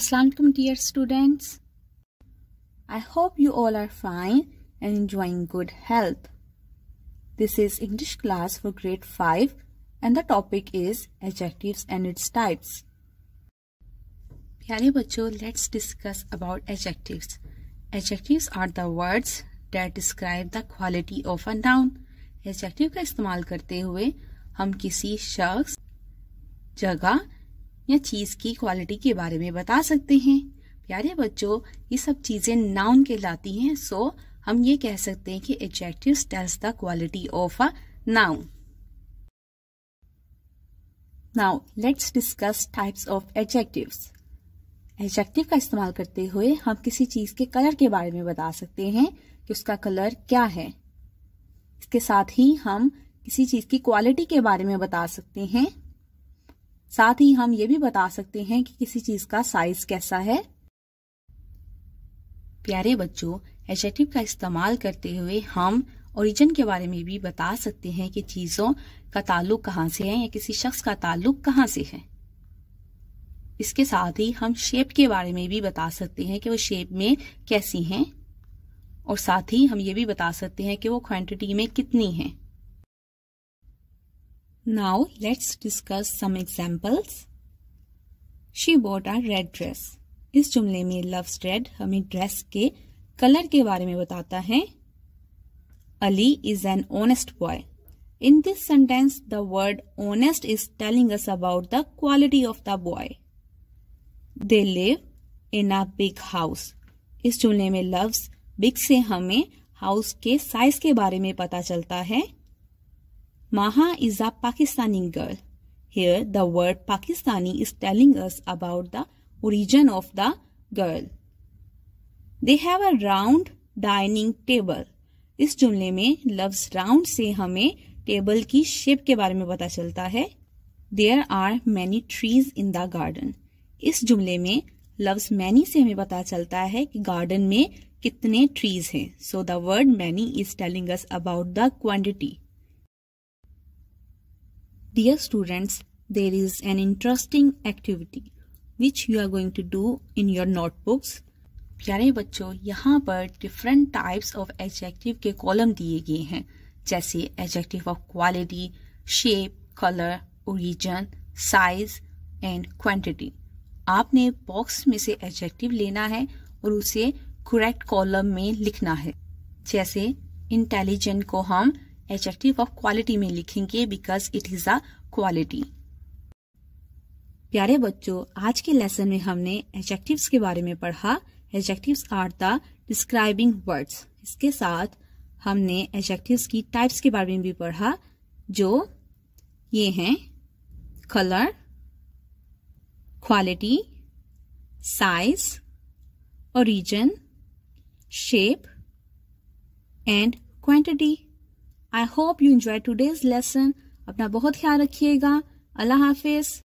Assalamualaikum dear students. I hope you all are fine and enjoying good health. This is English class for grade 5 and the topic is adjectives and its types. प्यारे बच्चों let's discuss about adjectives. Adjectives are the words that describe the quality of a noun. Adjective का इस्तेमाल करते हुए हम किसी शख्स जगह या चीज की क्वालिटी के बारे में बता सकते हैं प्यारे बच्चों ये सब चीजें नाउन कहलाती हैं सो हम ये कह सकते हैं कि adjective tells the quality of a noun now let's discuss types of adjectives adjective का इस्तेमाल करते हुए हम किसी चीज के कलर के बारे में बता सकते हैं कि उसका कलर क्या है इसके साथ ही हम किसी चीज की क्वालिटी के बारे में बता सकते हैं साथ ही हम ये भी बता सकते हैं कि किसी चीज का साइज कैसा है प्यारे बच्चों एडजेक्टिव का इस्तेमाल करते हुए हम ओरिजिन के बारे में भी बता सकते हैं कि चीजों का ताल्लुक कहाँ से है या किसी शख्स का ताल्लुक कहाँ से है इसके साथ ही हम शेप के बारे में भी बता सकते हैं कि वो शेप में कैसी हैं और साथ ही हम ये भी बता सकते हैं कि वो क्वांटिटी में कितनी हैं Now let's discuss some examples. She bought a red dress. इस जुमले में loves red हमें dress के कलर के बारे में बताता है Ali is an honest boy. In this sentence, the word honest is telling us about the quality of the boy. They live in a big house. इस जुमले में loves big से हमें house के size के बारे में पता चलता है Maha is a Pakistani girl. Here the word Pakistani is telling us about the origin of the girl. They have a round dining table. इस जुमले में लफ्ज राउंड से हमें टेबल की शेप के बारे में पता चलता है there are many trees in the garden इस जुमले में लफ्ज मैनी से हमें पता चलता है कि गार्डन में कितने ट्रीज हैं so the word many is telling us about the quantity Dear students, there is an interesting activity which you are going to do in your notebooks. प्यारे बच्चों यहाँ पर डिफरेंट टाइप्स ऑफ एडजेक्टिव के column दिए गए हैं जैसे adjective of quality shape colour origin size and quantity आपने बॉक्स में से एडजेक्टिव लेना है और उसे करेक्ट कॉलम में लिखना है जैसे इंटेलिजेंट को हम एडजेक्टिव ऑफ क्वालिटी में लिखेंगे because it is a quality प्यारे बच्चों आज के लेसन में हमने एडजेक्टिव्स के बारे में पढ़ा adjectives are the describing words इसके साथ हमने एडजेक्टिव्स की टाइप्स के बारे में भी पढ़ा जो ये हैं colour quality size origin shape and quantity I hope you enjoy today's lesson अपना बहुत ख्याल रखिएगा अल्लाह हाफिज़